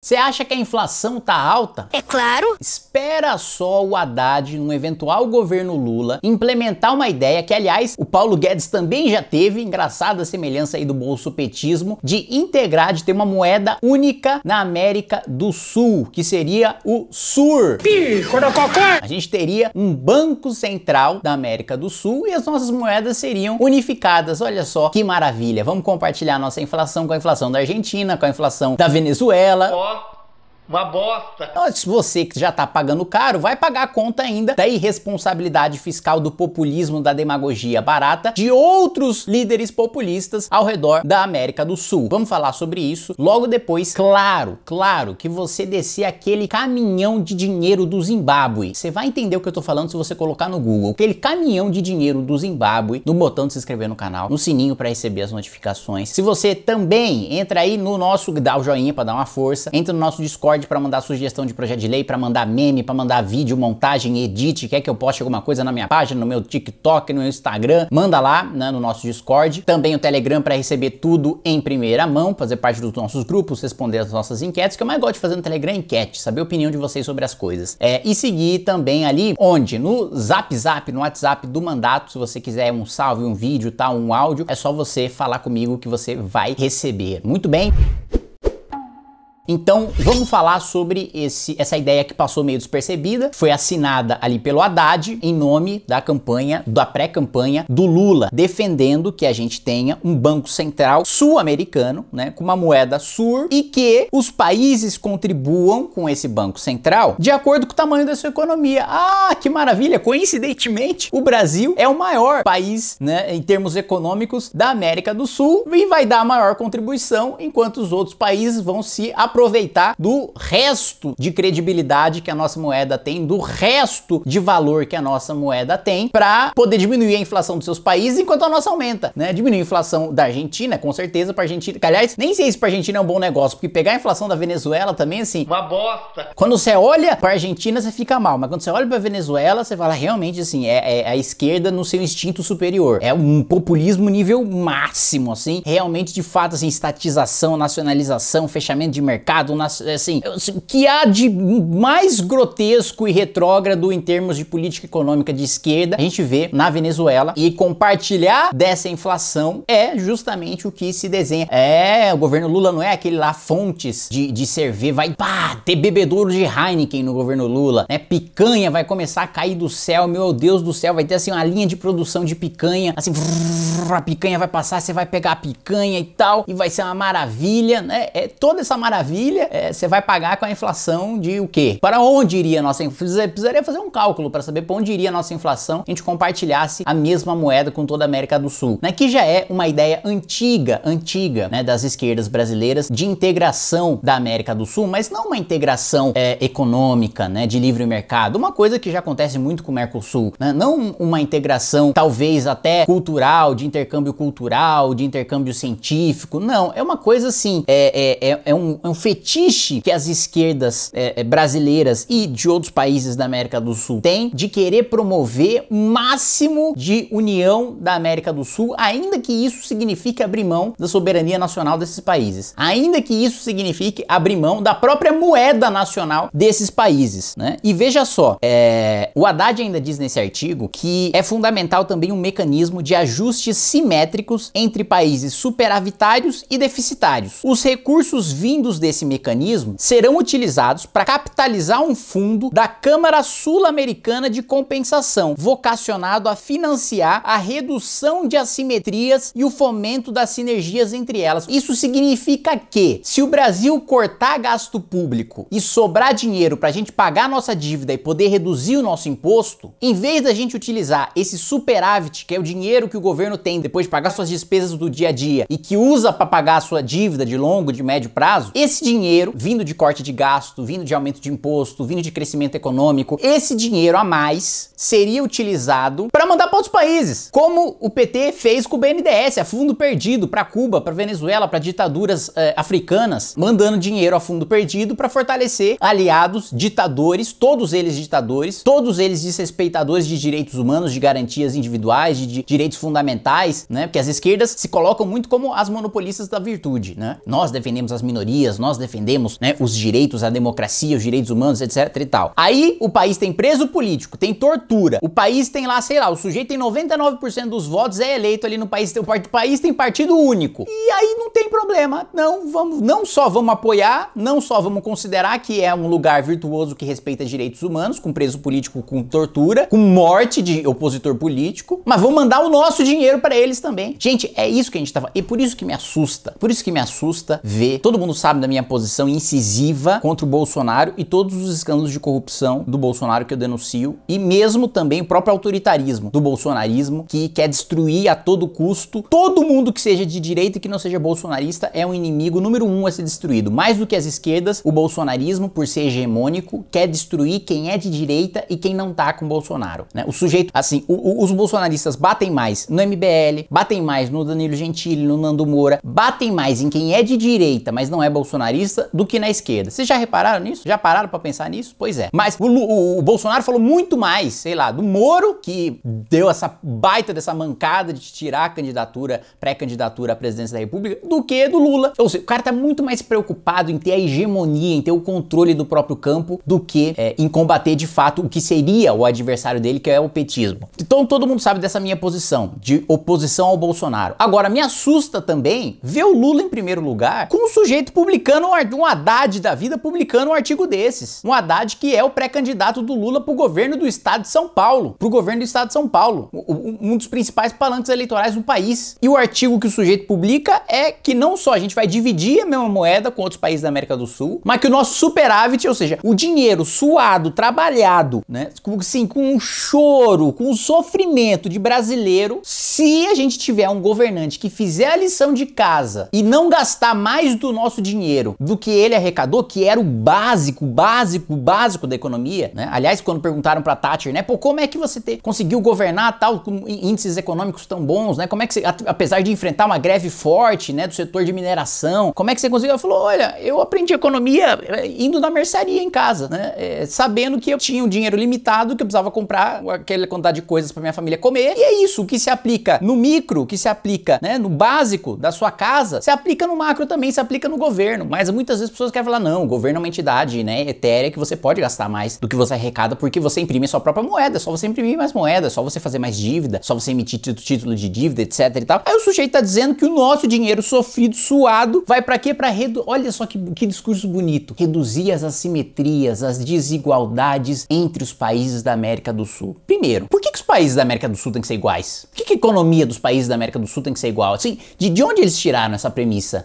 Você acha que a inflação tá alta? É claro. Espera só o Haddad, num eventual governo Lula, implementar uma ideia que, aliás, o Paulo Guedes também já teve, engraçada semelhança aí do bolsopetismo, de integrar, de ter uma moeda única na América do Sul, que seria o SUR. Pico da cocô. A gente teria um banco central da América do Sul e as nossas moedas seriam unificadas. Olha só que maravilha. Vamos compartilhar nossa inflação com a inflação da Argentina, com a inflação da Venezuela. Oh. Uma bosta. se você que já tá pagando caro, vai pagar a conta ainda da irresponsabilidade fiscal do populismo, da demagogia barata de outros líderes populistas ao redor da América do Sul. Vamos falar sobre isso logo depois. Claro, claro que você descer aquele caminhão de dinheiro do Zimbábue. Você vai entender o que eu tô falando se você colocar no Google. Aquele caminhão de dinheiro do Zimbábue, no botão de se inscrever no canal, no sininho para receber as notificações. Se você também entra aí no nosso, dá o joinha para dar uma força, entra no nosso Discord Discord para mandar sugestão de projeto de lei, para mandar meme, para mandar vídeo, montagem, edit, quer que eu poste alguma coisa na minha página, no meu TikTok, no meu Instagram, manda lá né, no nosso Discord. Também o Telegram para receber tudo em primeira mão, fazer parte dos nossos grupos, responder as nossas enquetes, que eu mais gosto de fazer no Telegram é enquete, saber a opinião de vocês sobre as coisas. É, e seguir também ali onde? No Zap Zap, no WhatsApp do mandato, se você quiser um salve, um vídeo, tá, um áudio, é só você falar comigo que você vai receber. Muito bem. Então, vamos falar sobre esse, essa ideia que passou meio despercebida, foi assinada ali pelo Haddad em nome da campanha, da pré-campanha do Lula, defendendo que a gente tenha um banco central sul-americano, né, com uma moeda sur e que os países contribuam com esse banco central de acordo com o tamanho da sua economia. Ah, que maravilha! Coincidentemente, o Brasil é o maior país, né, em termos econômicos da América do Sul e vai dar a maior contribuição enquanto os outros países vão se aproximar aproveitar do resto de credibilidade que a nossa moeda tem, do resto de valor que a nossa moeda tem, para poder diminuir a inflação dos seus países enquanto a nossa aumenta, né? Diminuir a inflação da Argentina, com certeza, para Argentina. Aliás, nem sei se para Argentina é um bom negócio, porque pegar a inflação da Venezuela também, assim. Uma bosta! Quando você olha para Argentina, você fica mal, mas quando você olha para Venezuela, você fala realmente assim, é, é a esquerda no seu instinto superior. É um populismo nível máximo, assim. Realmente, de fato, assim, estatização, nacionalização, fechamento de mercado mercado, assim, assim que há de mais grotesco e retrógrado em termos de política econômica de esquerda, a gente vê na Venezuela e compartilhar dessa inflação é justamente o que se desenha. É, o governo Lula não é aquele lá fontes de, de cerveja, vai pá, ter bebedouro de Heineken no governo Lula, né? Picanha vai começar a cair do céu, meu Deus do céu, vai ter assim uma linha de produção de picanha, assim, a picanha vai passar, você vai pegar a picanha e tal, e vai ser uma maravilha, né? É toda essa maravilha família, é, você vai pagar com a inflação de o quê? Para onde iria a nossa inflação? Precisaria fazer um cálculo para saber para onde iria a nossa inflação se a gente compartilhasse a mesma moeda com toda a América do Sul, né? Que já é uma ideia antiga, antiga, né, das esquerdas brasileiras de integração da América do Sul, mas não uma integração é, econômica, né, de livre mercado, uma coisa que já acontece muito com o Mercosul, né? Não uma integração talvez até cultural, de intercâmbio cultural, de intercâmbio científico, não, é uma coisa assim, é, é, é, é um, é um fetiche que as esquerdas é, é, brasileiras e de outros países da América do Sul têm de querer promover o máximo de união da América do Sul, ainda que isso signifique abrir mão da soberania nacional desses países, ainda que isso signifique abrir mão da própria moeda nacional desses países, né? E veja só, é, o Haddad ainda diz nesse artigo que é fundamental também um mecanismo de ajustes simétricos entre países superavitários e deficitários. Os recursos vindos de desse mecanismo serão utilizados para capitalizar um fundo da Câmara Sul-Americana de Compensação, vocacionado a financiar a redução de assimetrias e o fomento das sinergias entre elas. Isso significa que, se o Brasil cortar gasto público e sobrar dinheiro para a gente pagar nossa dívida e poder reduzir o nosso imposto, em vez da gente utilizar esse superávit, que é o dinheiro que o governo tem depois de pagar suas despesas do dia a dia e que usa para pagar sua dívida de longo, de médio prazo, esse esse dinheiro vindo de corte de gasto, vindo de aumento de imposto, vindo de crescimento econômico, esse dinheiro a mais seria utilizado para mandar para outros países, como o PT fez com o BNDES, a fundo perdido para Cuba, para Venezuela, para ditaduras eh, africanas, mandando dinheiro a fundo perdido para fortalecer aliados ditadores, todos eles ditadores, todos eles desrespeitadores de direitos humanos, de garantias individuais, de, de direitos fundamentais, né? Porque as esquerdas se colocam muito como as monopolistas da virtude, né? Nós defendemos as minorias, nós nós defendemos né, os direitos, a democracia, os direitos humanos, etc e tal. Aí o país tem preso político, tem tortura, o país tem lá, sei lá, o sujeito tem 99% dos votos, é eleito ali no país, o país tem partido único. E aí não tem problema, não, vamos, não só vamos apoiar, não só vamos considerar que é um lugar virtuoso que respeita direitos humanos, com preso político, com tortura, com morte de opositor político, mas vamos mandar o nosso dinheiro para eles também. Gente, é isso que a gente tava. Tá e por isso que me assusta, por isso que me assusta ver, todo mundo sabe da minha minha posição incisiva contra o Bolsonaro e todos os escândalos de corrupção do Bolsonaro que eu denuncio e mesmo também o próprio autoritarismo do bolsonarismo que quer destruir a todo custo todo mundo que seja de direita e que não seja bolsonarista é um inimigo número um a ser destruído. Mais do que as esquerdas, o bolsonarismo, por ser hegemônico, quer destruir quem é de direita e quem não tá com Bolsonaro. Né? O sujeito, assim, o, o, os bolsonaristas batem mais no MBL, batem mais no Danilo Gentili, no Nando Moura, batem mais em quem é de direita, mas não é bolsonarista bolsonarista do que na esquerda. Vocês já repararam nisso? Já pararam para pensar nisso? Pois é. Mas o, o, o, Bolsonaro falou muito mais, sei lá, do Moro, que deu essa baita dessa mancada de tirar a candidatura, pré-candidatura à presidência da República, do que do Lula. Ou seja, o cara tá muito mais preocupado em ter a hegemonia, em ter o controle do próprio campo, do que é, em combater de fato o que seria o adversário dele, que é o petismo. Então todo mundo sabe dessa minha posição, de oposição ao Bolsonaro. Agora, me assusta também ver o Lula em primeiro lugar com um sujeito publicando publicando um, um Haddad da vida publicando um artigo desses. Um Haddad que é o pré-candidato do Lula pro governo do estado de São Paulo. Pro governo do estado de São Paulo. Um, um dos principais palanques eleitorais do país. E o artigo que o sujeito publica é que não só a gente vai dividir a mesma moeda com outros países da América do Sul, mas que o nosso superávit, ou seja, o dinheiro suado, trabalhado, né? Sim, com um choro, com um sofrimento de brasileiro, se a gente tiver um governante que fizer a lição de casa e não gastar mais do nosso dinheiro dinheiro do que ele arrecadou, que era o básico, básico, básico da economia. Né? Aliás, quando perguntaram para Thatcher, né, pô, como é que você te, conseguiu governar tal com índices econômicos tão bons, né? Como é que você, apesar de enfrentar uma greve forte, né, do setor de mineração, como é que você conseguiu? Ela falou, olha, eu aprendi economia eh, indo na mercearia em casa, né? É, sabendo que eu tinha um dinheiro limitado, que eu precisava comprar aquela quantidade de coisas para minha família comer. E é isso que se aplica no micro, que se aplica, né, no básico da sua casa, se aplica no macro também, se aplica no governo mas muitas vezes as pessoas querem falar, não, o governo é uma entidade, né, etérea que você pode gastar mais do que você arrecada porque você imprime sua própria moeda, é só você imprimir mais moeda, é só você fazer mais dívida, é só você emitir título de dívida, etc e tal. Aí o sujeito tá dizendo que o nosso dinheiro sofrido, suado, vai para quê? Pra reduzir Olha só que, que discurso bonito. Reduzir as assimetrias, as desigualdades entre os países da América do Sul. Primeiro, por que, que os países da América do Sul têm que ser iguais? Por que, que a economia dos países da América do Sul tem que ser igual? Assim, de, de onde eles tiraram essa premissa?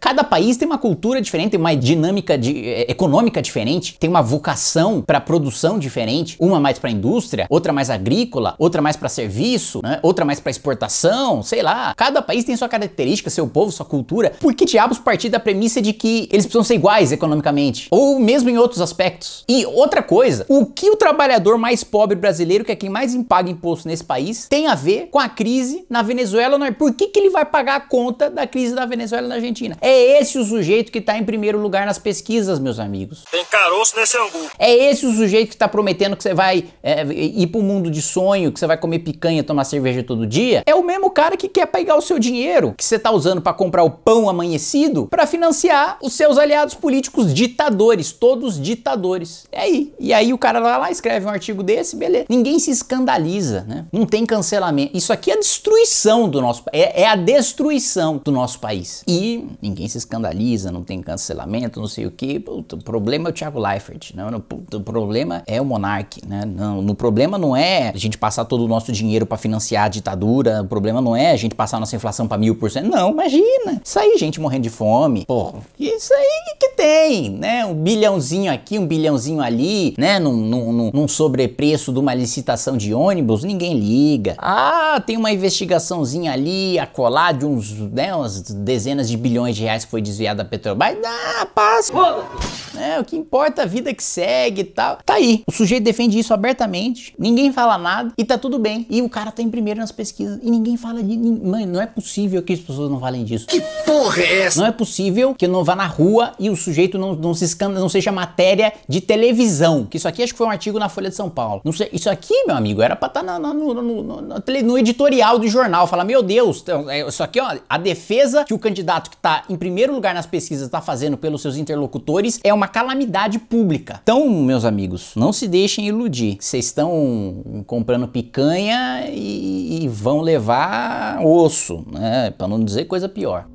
Cada país tem uma cultura cultura diferente, tem uma dinâmica de, é, econômica diferente, tem uma vocação para produção diferente, uma mais para indústria, outra mais agrícola, outra mais para serviço, né? outra mais para exportação, sei lá. Cada país tem sua característica, seu povo, sua cultura. Por que diabos partir da premissa de que eles precisam ser iguais economicamente? Ou mesmo em outros aspectos? E outra coisa, o que o trabalhador mais pobre brasileiro, que é quem mais paga imposto nesse país, tem a ver com a crise na Venezuela? Por que, que ele vai pagar a conta da crise da Venezuela na Argentina? É esse o sujeito sujeito que está em primeiro lugar nas pesquisas, meus amigos. Tem caroço nesse angu. É esse o sujeito que está prometendo que você vai é, ir para o mundo de sonho, que você vai comer picanha e tomar cerveja todo dia. É o mesmo cara que quer pegar o seu dinheiro que você está usando para comprar o pão amanhecido para financiar os seus aliados políticos ditadores, todos ditadores. É aí. E aí o cara vai lá, escreve um artigo desse, beleza. Ninguém se escandaliza, né? Não tem cancelamento. Isso aqui é destruição do nosso é, é a destruição do nosso país. E ninguém se escandaliza, não tem cancelamento, não sei o que. o problema é o Thiago Leifert, né? não, o problema é o Monark, né? Não, o problema não é a gente passar todo o nosso dinheiro para financiar a ditadura, o problema não é a gente passar a nossa inflação para mil por cento, não, imagina. Isso aí, gente morrendo de fome, pô, isso aí que tem, né? Um bilhãozinho aqui, um bilhãozinho ali, né? Num, num, num sobrepreço de uma licitação de ônibus, ninguém liga. Ah, tem uma investigaçãozinha ali, a colar de uns, né, umas dezenas de bilhões de reais que foi desviada da Petrobras diretor. Mas ah, passa. É, o que importa é a vida que segue e tal. Tá aí. O sujeito defende isso abertamente, ninguém fala nada e tá tudo bem. E o cara tá em primeiro nas pesquisas e ninguém fala de. Mãe, não é possível que as pessoas não falem disso. Que porra é essa? Não é possível que eu não vá na rua e o sujeito não, não se escanda, não seja matéria de televisão. Que isso aqui acho que foi um artigo na Folha de São Paulo. Não sei, isso aqui, meu amigo, era pra estar tá no no, no, no, no, editorial do jornal. Falar, meu Deus, então, é, isso aqui, ó, a defesa que o candidato que tá em primeiro lugar nas pesquisas pesquisa está fazendo pelos seus interlocutores é uma calamidade pública. Então, meus amigos, não se deixem iludir. Vocês estão comprando picanha e, e vão levar osso, né? Para não dizer coisa pior.